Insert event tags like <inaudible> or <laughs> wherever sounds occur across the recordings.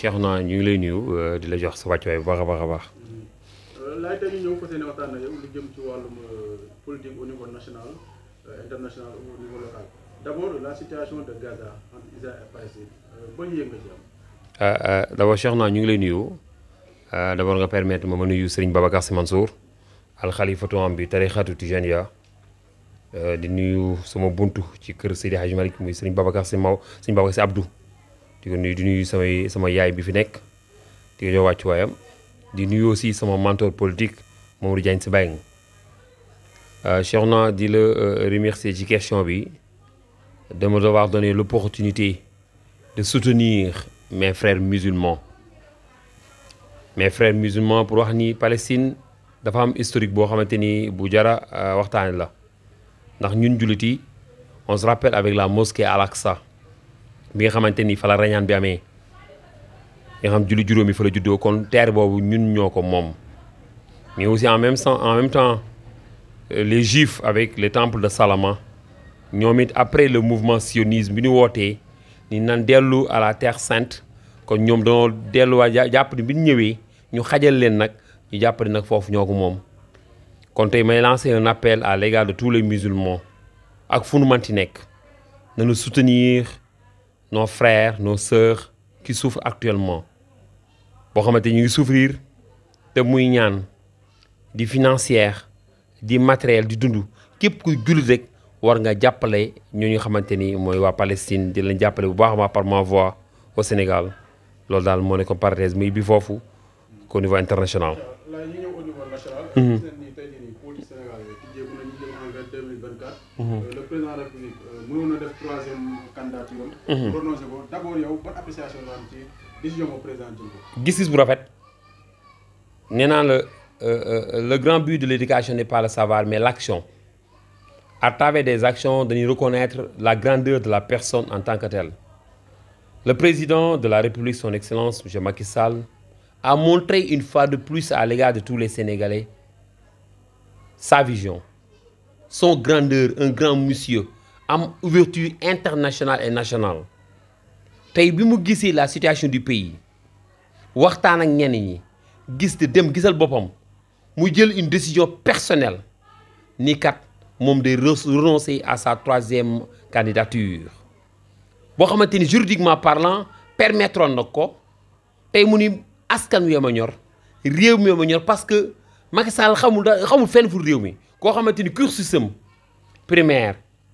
cheikhna ñu ngi lay nuyu euh, di la jox sa wàccuwaay bu baax a baax a baax. Euh, laaj dañuy ñëw fas yéene waxtaan yow lu jëm ci wàllum euh, politique au niveau national international au niveau local d'abord la situation de Gaza entre Israël et Palestine ba yëg nga ci am. d'abord Cheikhouna ñu ngi lay nuyu d'abord nga permettre ma ma nuyu Serigne Babacar Sy Mansour al alxalifatu am bi tarixatu Tijaniya di nuyu sama buntu ci kër Seydi Hadji Malick muy Serigne Babacar Sy Maw Serigne Babacar Sy Abdou di ko nuyu di nuyu samay sama yaay bi fi nekk di ko jox wàccuwaayam di nuyu aussi sama mentor politique Mamadou Diagne Sy Mbengue euh, Cheikhna di la euh, remercier ci question bi de me avoir donné l'opportunité de soutenir mes frères musulmans mes frères musulmans pour wax ni Palestine dafa am historique boo xamante ni bu jara euh, waxtaane la ndax ñun jullit yi on se rappelle avec la mosquée Al-Aqsa nous fa la à bi terre sainte, nous. la terre nous mais aussi en même temps en même temps euh, les juifs avec le temple de Salama après le mouvement sionisme bi ñu sainte. nous à la terre sainte kon terre sainte. Nous à ni à la terre ñu xajal leen nak ñu la terre lancer un appel à l'égard de tous les musulmans ak fu nu à soutenir nos frères nos sœurs qui souffrent actuellement Pour xamante souffrir de muy des di financière matériels, matériel di dund képp ce nous rek Palestine Nous, par ma voix au Sénégal Nous ce que parenthèse au niveau international. Mhm. Mhm. Euh, le président de nous sommes def troisième candidature am. Mhm. prononcé ko d' yow appréciation nga décision euh, euh, le grand but de l'éducation n'est pas le savoir mais l'action. à travers des actions nous reconnaître la grandeur de la personne en tant que telle. Le président de la République, son Excellence M. Makissal, a montré une fois de plus à l'égard de tous les Sénégalais sa vision, son grandeur, un grand monsieur, am ouverture internationale et nationale Tay bi la situation du pays Waxtan ak ñen ñi dem jël une décision personnelle ni kat renoncer à sa troisième candidature Je xamanteni juridiquement parlant permettre nako tay mu ni askan ñor réew mi Je ñor parce que Macky Sall xamul xamul fenn mi primaire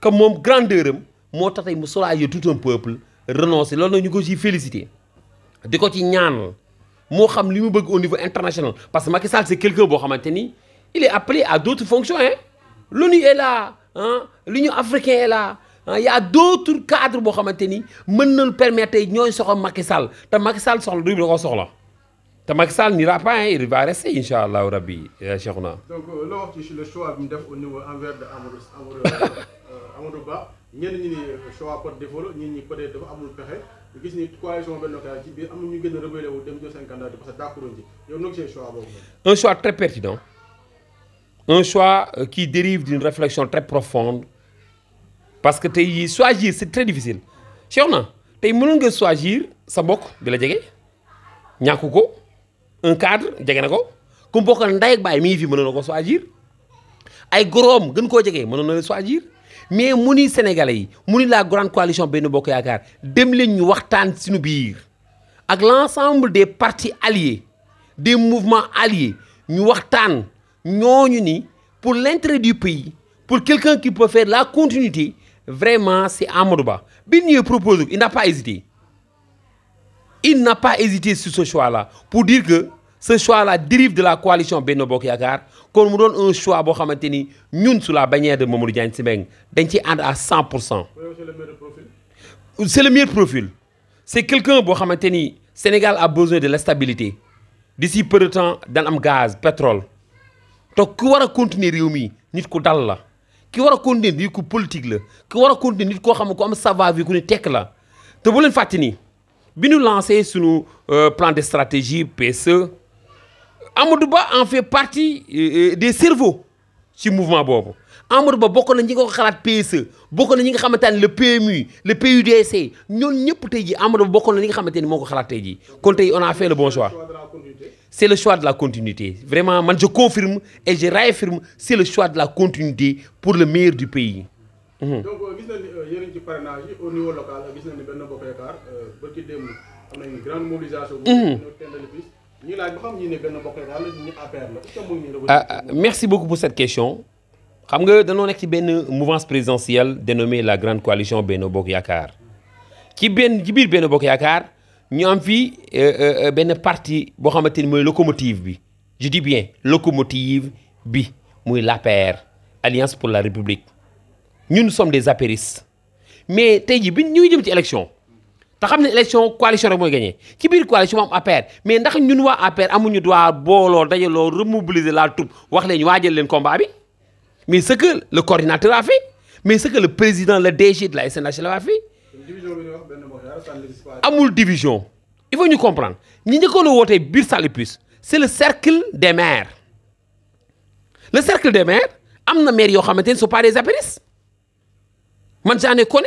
Comme mon grandeur moi, moo tax mu tout un peuple renoncer loolu nous ñu ko félicité De ko ci ñaanal xam au niveau international parce que Macky Sall c'est quelqu'un qui il est appelé à d'autres fonctions hein l'ONU est là hein, l'Union africaine est là hein. Il y a d'autres cadres qui xamante ni nous permettre ñooy soxla Macky Sall te Macky Sall soxla du da ko soxla te Macky Sall n'ira pas hein, il va rester Inch'Allah au rabbi euh, donc c'est euh, wax le choix mu def au niveau envers de Amadou Ba ñenn ñi ni choix par défaut la ñi ñi peut-être dafa amul pexé ñu gis ni coalition ben Bokk ci biir amuñu gën a rebelle wu dem jël seen candidat parce que d'accord ci yow nag seen choix bobu un choix très pertinent un choix euh, qui dérive d'une réflexion très profonde parce que tey choisir c'est très difficile Cheikh na tey nga choisir sa mbokk bi la djégé ñakuko un cadre djégé na ko ku mbokkal nday ak bay mi fi mënoon na ko choisir ay gorom gën ko djégé mënoon na choisir mais mu sénégalais yi la grande coalition benn bokk yaakaar dem leen ñu waxtaan ak des partis alliés des mouvements alliés ñu nous ñooñu ni pour l'intérêt du pays pour quelqu'un qui peut faire la continuité vraiment c'est est Amadou Ba proposé il n'a pas hésité il n'a pas hésité sur ce choix là pour dire que ce choix-là dérive de la coalition Benno Bokk qu'on nous donne un choix pour nous ni sous la bannière de Mamadou Diagne Sy Mbengue dañ à 100 c'est le meilleur profil. c'est quelqu'un boo xamante Sénégal a besoin de la stabilité d'ici peu de temps dans am gaz pétrole Donc, ku va continuer réew mi nit ku dal la ki continuer du coup politique la ki faire continuer nit koo xam ne am savoir-vivre la te bu leen fati ni bi lancé sunu euh, plan de stratégie PSE. Amadou Ba en fait partie euh, euh, des cerveaux du mouvement Bobo. Amadou Ba bokk na ñi nga ko xalaat PSE bokk na ñi nga xamante le PMU le PUDC e, ñooñu ñëpp tey jii Amadou Ba bokk na ñi nga xamante ni moo on a fait le bon choix. c'est le choix de la continuité vraiment man je confirme et je réaffirme c'est le choix de la continuité pour le meilleur du pays. Mhm. donc vous avez dit que ci parrainage au niveau local vous avez dit que vous yaakaar euh, ba une grande mobilisation. bu mhm. ñu tëndalee ah, ah, merci beaucoup pour cette question. xam nga une ci mouvance présidentielle dénommée la grande coalition Benno Bokk Yakar, ci benn ci biir Benno Bokk Yakar, ñu am euh, euh, euh, benn parti qui xamante une locomotive je dis bien locomotive qui est l'APR Alliance pour la République Nous, nous sommes des apéristes mais nous avons une ñuy ci élection te xam ne élection coalition rek mooy gagné ci biir coalition am APR mais ndax ñun à APR amuñu droit pas dajaloo remobiliser la troupe wax leen waajal leen combat bi mais ce que le coordinateur a fait mais ce que le président le DG de la SNH a fait amul division il faut nous comprendre ñi njëkkoon a wootee biir Plus c'est le cercle des maires le cercle des maires a des maires qui ne sont pas des apéristes man j'en ai connu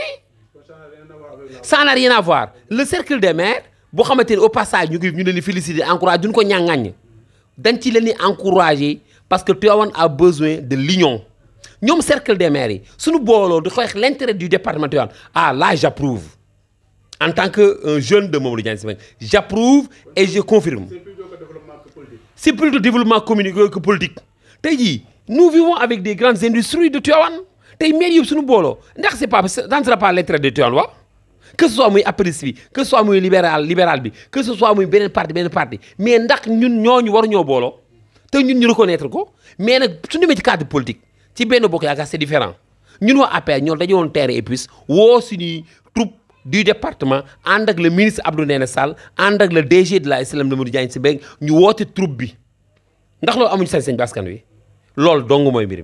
ça n'a rien à voir le cercle des maires si au passage nous ngi ñu leen féliciter encouragé nous ko ñàngaññ nous ci encourager, parce que Tiawan a besoin de l'union Nous, le cercle des maires yi nous avons l'intérêt du département ah là j'approuve en tant que euh, jeune de Mauritanie, j'approuve et je confirme c'est plus de développement communique euh, que politique tey politique. nous vivons avec des grandes industries de Tiawan. Nous maires yëpp suñu booloo ndax pas ça pas l'intérêt de Tiawan que ce soit muy apériste que ce soit muy libéral libéral bi que ce soit muy beneen parti beneen parti mais ndax ñun ñooñu war ñoo bolo té ñun ñu reconnaître ko mais nak suñu ñu ci cadre politique ci benn bokk yaaka c'est différent ñun wa appel ñoo dañu won terre et puis woo suñuy troupe du département and ak le ministre Abdou Ndéné Sall and ak le DG de la SLM Mamadou Diagne Sy Mbengue ñu woote troupe bi ndax loolu amuñu sañ-sañ bi wi loolu dong moy mbir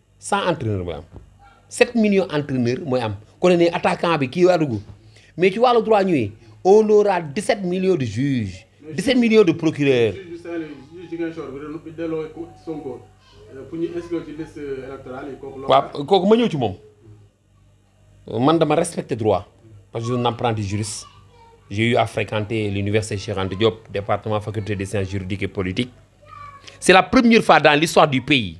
100 entraîneurs. 7 millions d'entraîneurs. Moi, quand on est attaquant avec qui Mais tu vois le droit nous. on aura 17 millions de juges, 17 millions de procureurs. Quoi juge, je tu un juge. je me respecte le droit. Parce que je suis un apprenti juriste. J'ai eu à fréquenter l'université de Diop, département faculté de sciences juridiques et politiques. C'est la première fois dans l'histoire du pays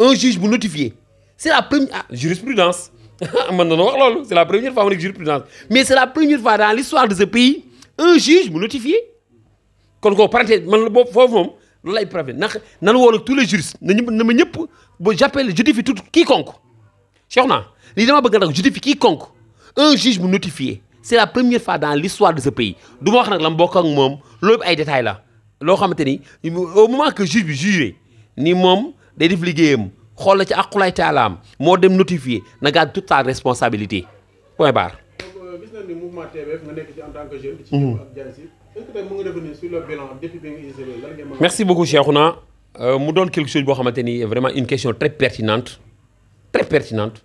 un juge vous notifier, c'est la première ah jurisprudence <laughs> mën na wax loolu c'est la première fois mu jurisprudence mais c'est la première fois dans l'histoire de ce pays un juge vous notifier. kon koo parenthèse man la boobu foofu moom loolu lay préfet ndax nan woon tous les juristes na ñëpp na j'appelle justifie tout quiconque Cheikh les lii dama bëgg nag justifie quiconque un juge vous notifier, c'est la première fois dans l'histoire de ce pays du ma wax nag la mu bokk ak moom loolu ay détails la au moment que juge bi juré ni mom day def liggéeyam xool la ci aqulay taalaam mo dem notifier na garde toute la responsabilité point bar donc euh, gis nañ ni mouvement TBF nga nek ci en tant que jeune. ci ak Diagne Sy est-ce que tey mu ngi revenir sur le bilan depuis bi nga isolé lan ngeen merci beaucoup Cheikhouna euh mu don quelque chose bo xamanteni vraiment une question très pertinente très pertinente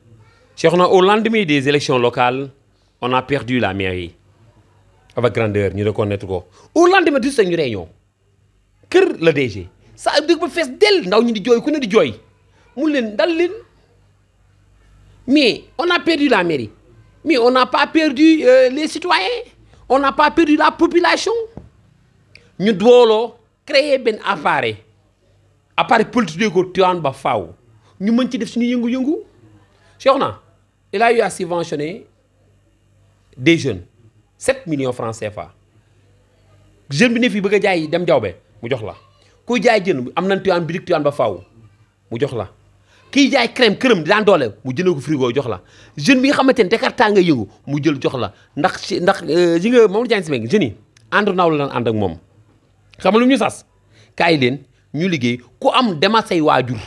Cheikhouna au lendemain des élections locales on a perdu la mairie avec grandeur ñu reconnaître ko au lendemain du sa ñu réunion kër la DG. Ça a été fait d'elle, ndaw mais on a perdu la mairie mais on n'a pas perdu euh, les citoyens on n'a pas perdu la population Nous devons créer un appareil appareil politique ko Tivaouane ba faaw ñu il a eu à subventionner des jeunes 7 millions francs CFA Les jeunes ne bëgg jaay dem jawbe mu kuy jaay jën am na tuyaan bitik tuyaan ba faaw mu jox la kiy jaay crème këram di daan doole mu jëndee ko frigo jox la jeune bi nga xamante ne Jakarta nga yëngu mu jël jox la ndax euh, si ndax yi nga moom la si meeg jeunes yi ànd naaw la ànd ak moom xam lu ñu sas kaay leen ñu liggéey ku am demal say waajur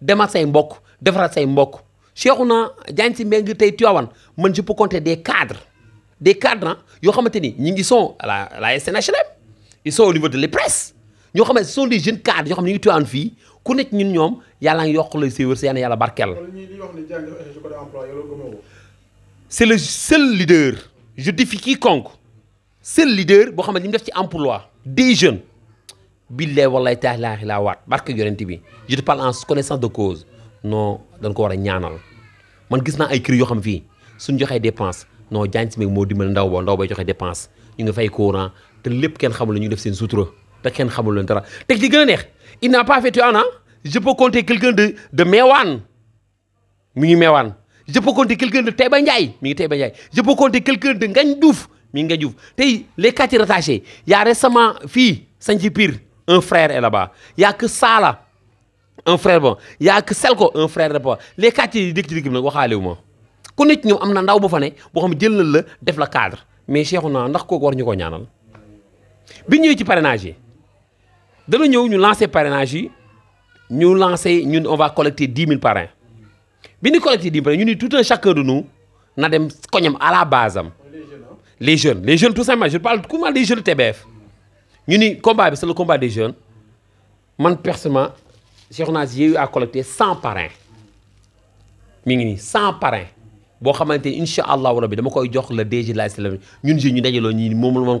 demal say mbokk defaral say mbokk cheikhu na jaan si mbéy tey Tivaouane man je peux compter des cadres des cadres yoo xamante ni ñu ngi sont à la à la SNHLM ils sont au niveau de les e presse ñoo xam ne ce sont des jeunes cadres yoo xam ne ñu ngi tuwaan fii ku nekk ñun ñoom yàlla ngi yokk lay si wër si yàlla yàlla barkeel. c'est le seul leader je défie quiconque seul leader boo xam ne li mu def ci emploi des jeunes. billaay wallaay taalaahi laa waat barke yonent bi je te parle en connaissance de cause non dañ ko war a ñaanal man gis naa ay kër yoo xam fii suñ joxee dépense non jaañ si meeg moo dimbali ndaw ba ndaw bay joxe dépense ñu ngi fay courant te lépp kenn xamul ñu def seen sutura. te kenn xamul leen dara teg ci gën a neex il n'a pas fait Tivaouane je peux compter quelqu'un de de Mewane mi ngi Mewane je peux compter quelqu'un de Taïba Ndiaye mi ngi Taïba ba je peux compter quelqu'un de Ngagne Diouf mi ngi Ngagne Diouf tey les quartiers rattachés y a récemment fii Santhiou Pire un frère est là-bas y a que Sala un frère bon y sel ko Selko un frère bon les quartiers yi dëkk ci dëkk bi nag waxaale ku nekk ñoom am na ndaw bu fa ne boo xam ne jël na la def la cadre mais naa ndax kooku war ñu ko ñaanal bi ñëwee ci parrainage nous avons lancé lancer parrainage nous avons lancer nous on va collecter 10 000 parrains Nous avons collecter 10 parrains tout un chacun de nous à la base les jeunes les jeunes tout simplement je parle comment les jeunes TBF Nous c'est le combat des jeunes man personnellement Cheikh Onas parrains mi ngi parrains nous, le DG de nous nous nous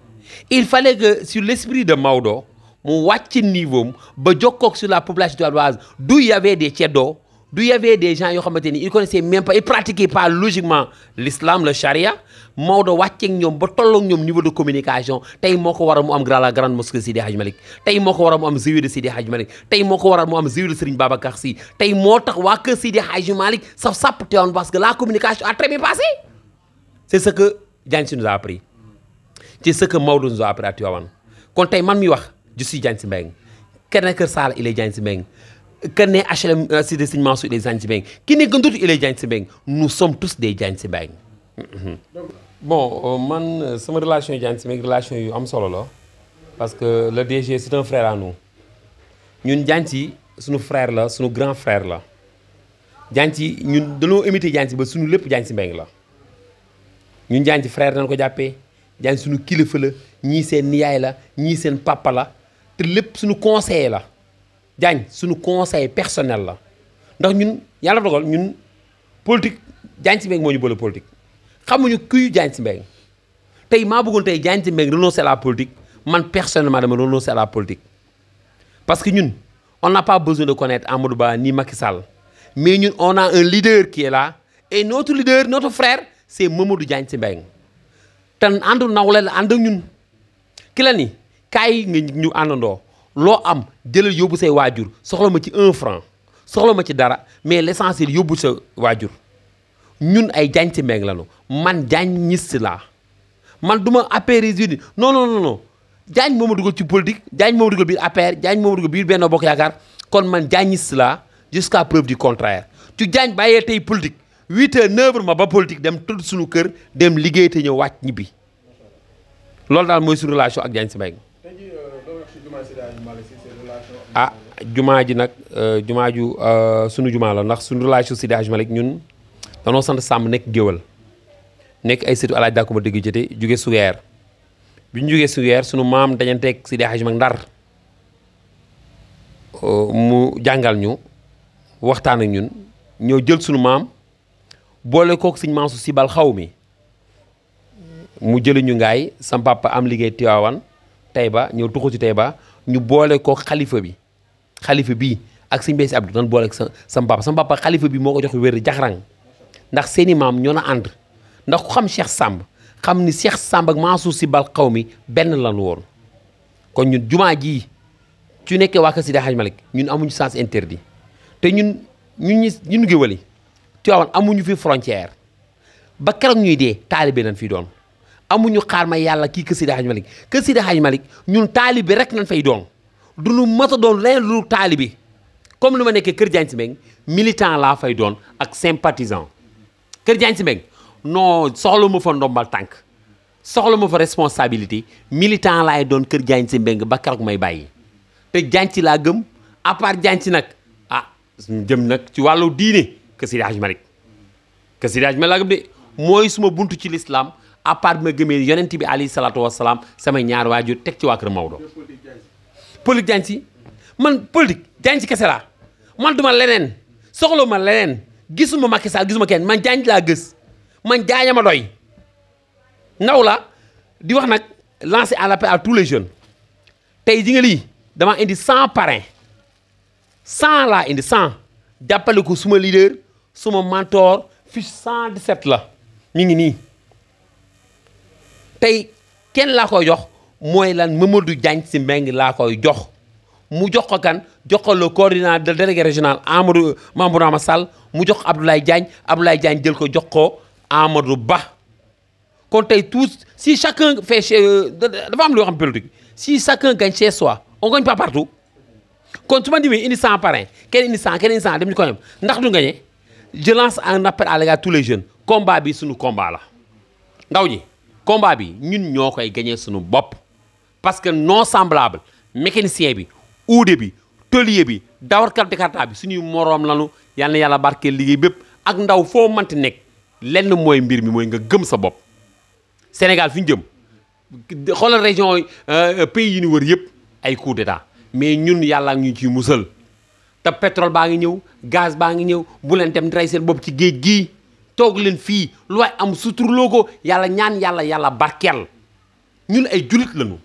il fallait que sur l'esprit de Maudo mu watching niveau ba sur la population dioulaboise d'où il y avait des ceddo d'où il y avait des gens yoo xamante ni ils connaissaient même pas ils pratiquaient pas logiquement l'islam le charia Maudo watching ñoom ba tolloog ñoom niveau de communication tey moo ko waral mu am grand la grande mosquée Sidi Hajj Malik. tey moo ko waral mu am de Sidi Hajj Malik tey moo ko waral mu am ziwiru Serigne Babacar Sy tey moo tax waa kër Sidi Malik ça ça peut être parce que la communication a très bien passé c'est ce que Diagne Sy nous a appris c'est ce que Maodo nous a appris à Tivaouane Quand tey man mi wax je suis Diagne Sy Mbengue kenn ne Kër il est Diagne Sy Mbengue kenn HLM euh, Cité Sine Mansour il est Diagne Sy Mbengue ki ne Gëndut il est Diagne nous sommes tous des Diagne Sy mm-hmm. bon euh, man euh, sama relation Diagne Sy Mbengue relation yu am solo parce que le DG c'est un frère à nous ñun Diagne Sy suñu frère c'est suñu grand frère là. Diagne Sy ñun dañoo imité Diagne Sy ba suñu lépp Diagne Sy Mbengue la ñun Diagne frère nañ ko jàppee nous suñu seen niyaay la seen papa la te lépp suñu conseil la suñu conseil personnel la nous, ñun dogal ñun politique si mbéng Nous politique xamuñu kuy si mbéng tay renoncer à la politique man personnellement dama renoncer à la politique parce que nous, on n'a pas besoin de connaître Amadou ni Macky mais nous, on a un leader qui est là et notre leader notre frère c'est Mamadou Diagne nous, te àndu nawle la ànd ak ñun ki la ni kaay nga ñu àndandoo loo am jëlal yóbbu say waajur soxla ma ci un franc soxla ma ci dara mais l'essentiel yóbbu sa waajur ñun ay jaañ ci meeg lanu man jaañ ñis si laa man du ma APR yi non non non non jaañ moo ma dugal ci politique jaañ moo ma dugal biir APR jaañ moo ma dugal biir Benno Bokk Yaakaar kon man jaañ ñis si laa jusqu'à preuve du contraire tu jaañ bàyyee tey politique huit heures neuf heures ma ba politique dem tudd suñu kër dem liggéey te ñëw wàcc ñibbi loolu daal mooy su relation ak Diagne Sy Mbengue euh, ah jumaa ji nag euh, jumaa ju euh, suñu jumaa la ndax suñu relation Seydi Hadji Malick ñun danoo sant sàmm nekk géwal nekk ay sëtu alaaj dàkku dëgg jëte jóge sugeer bi ñu jógee su weer suñu maam dajanteeg si Hadji Malick ndar mu jàngal ñu waxtaan ak ñun ñoo jël suñu maam boole kook sëñ Mansu Sibal xaw mi mu jëliñu ngaay sa papa am liggéey Tiwaawan ba ñëw tuxu ci ba ñu boole kook xalifa bi xalifa bi ak sëñ Beysi Abdou nan boole ak sa sam papa sam papa xalifa bi moo ko jox wér jaxarang ndax seeni maam ñoo na ànd ndax ku xam Cheikh Samb xam ni Cheikh Samb ak Mansour Sy Bal mi benn lan woon kon ñun jumaa jii ci nekkee waa si Sidi Hadj Malick ñun amuñu sens interdit te ñun ñun ñu ñun géwël Tiwaawan amuñu fi frontière ba keroog ñuy dee taalibe lañ fi doon amuñu xaar ma yàlla kii kër Sidi Hadj Malick kër Sidi Hadj Malick ñun taalibe rek lañ fay doon du nu mës a doon leneen lu taalibe comme lu ma nekkee kër Diagne Simeng militant laa fay doon ak sympathisant kër Diagne Simeng non soxla ma fa ndombal tànk soxla ma fa responsabilité militant laay doon kër Diagne Simeng ba keroog may bàyyi te Diagne ci laa gëm à part Diagne ci nag ah jëm nag ci wàllu diine. que Seydi Hadji Malick que Seydi Hadji de mooy suma buntu ci l'islam à part bi ma gëmee yonent bi alayhi salaatu wassalaam sama ñaari waajur teg ci waa kër Maodo politique jaañ si man politique jaañ kese laa man duma leneen soxla ma leneen gisuma Macky Sall gisuma kenn man jaañ laa gës man jaaña ma doy ndaw la di wax nag lancer à l'appel à tout les jeunes tey ji nga lii indi cent parrain cent laa indi cent jàppale ko suma leader suma mentor fiche 117 là, mi ngi nii tey de la koy jox qui lan Mamadou Diagne ci meng la koy jox mu jox ko kan jox le coordinateur délégué régional Amadou mu Abdoulaye Abdoulaye Diagne jël ko jox ko Amadou tous si chacun fait chez euh, dafa am si chacun gagne chez soi on gagne pas partout kon su di demee indi 100 parrain indi 100 indi dem ko ndax je lance un appel à tous les jeunes combat bi suñu combat combat bi ñun ñokay gagner suñu parce que non semblable mécanicien bi bi tolier bi dawarkat bi suñu morom lañu yalla yalla barké ligé nous ak ndaw fo manti nek lenn moy mbir mi moy nga gëm sa Sénégal fi jëm région euh, euh, pays yi ñu wër ay d'état mais ñun te pétrole baa ngi ñëw gaz baa ngi ñëw bu leen dem di rey seen bopp ci géej gii toog leen fii lu waay am suturloo ko yàlla ñaan yàlla yàlla barkeel ñun ay julit lañu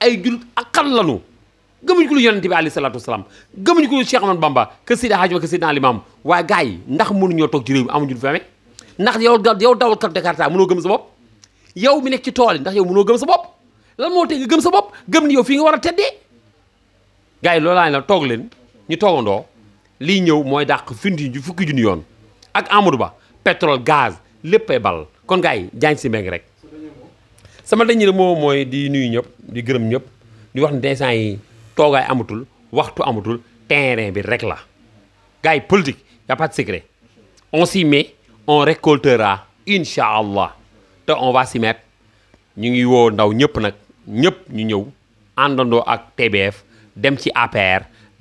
ay julit akal lañu gëmuñ ko lu yonente bi alayhi salaatu wasalaam gëmuñ ko lu Cheikh Ahmad Bamba que Seydi Hadji Malick que Seydina Limaamu waaye gars yi ndax mënuñoo toog ci réew mi amuñu fi amee ndax yow yow dawal kat Jakarta mënoo gëm sa bopp yow mi nekk ci tool yi ndax yow mënoo gëm sa bopp lan moo tee gëm sa bopp gëm yow fii nga war a teddee yi loolu laa toog leen ñu toogandoo lii ñëw mooy dàq findi ju fukki junni yoon ak Amadou Ba pétrole gaz léppay ball kon gars yi jaañ si meeg rek sama dañu la moom mooy di nuyu ñëpp di gërëm ñëpp di wax ne instant yi toogaay amatul waxtu amatul terrain bi rek la gars yi politique y a pas de secret on s'y met on récoltera insha allah te on va s'y mettre ñu ngi woo ndaw ñëpp nag ñëpp ñu ñëw àndandoo ak TBF dem ci APR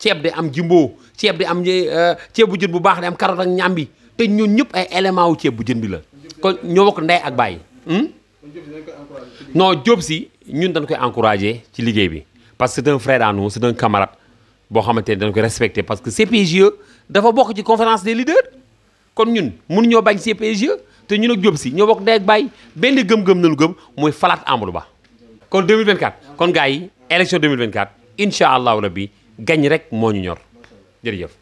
ceeb day am jimbo ceeb day am eh, ceeb bu jën bu baax day am karoot ak ñambi te ñooñu ñëpp ay élément wu ceeb bu jën bi la kon ñoo ndey ak bàyyi hmm? non Diop si ñun dañ koy encouragé ci liggéey bi parce que c'est un frère à nous c'est un boo xamante ne dañ koy respecté parce que CPGE dafa bokk ci conférence des leaders kon ñun mënuñoo bañ CPGE te ñun ak Diop si ñoo bokk ndey ak bàyyi benn gëm-gëm nañu gëm mooy falaat Amadou Ba kon 2024 kon de mil élection 2024 incha allahu rabbi gañ rek moo ñu ñor jërëjëf.